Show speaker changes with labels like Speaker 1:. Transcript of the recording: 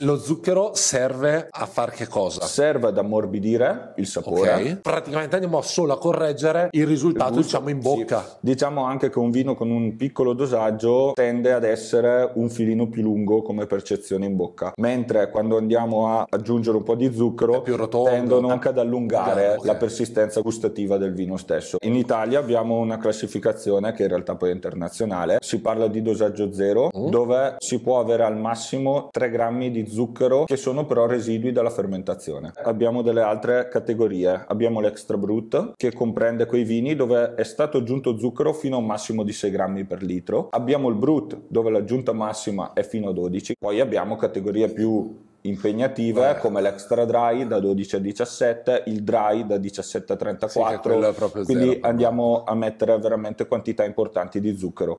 Speaker 1: Lo zucchero serve a far che cosa? Serve ad ammorbidire il sapore. Okay. Praticamente andiamo solo a correggere il risultato, il diciamo, in bocca. Sì.
Speaker 2: Diciamo anche che un vino con un piccolo dosaggio tende ad essere un filino più lungo come percezione in bocca, mentre quando andiamo a aggiungere un po' di zucchero più rotondo, tendono anche ad allungare ah, okay. la persistenza gustativa del vino stesso. In Italia abbiamo una classificazione che in realtà poi è internazionale, si parla di dosaggio zero, mm. dove si può avere al massimo 3 grammi di zucchero che sono però residui dalla fermentazione. Abbiamo delle altre categorie, abbiamo l'extra brut che comprende quei vini dove è stato aggiunto zucchero fino a un massimo di 6 grammi per litro, abbiamo il brut dove l'aggiunta massima è fino a 12, poi abbiamo categorie più impegnative Beh. come l'extra dry da 12 a 17, il dry da 17 a 34, sì, quindi zero, andiamo a mettere veramente quantità importanti di zucchero.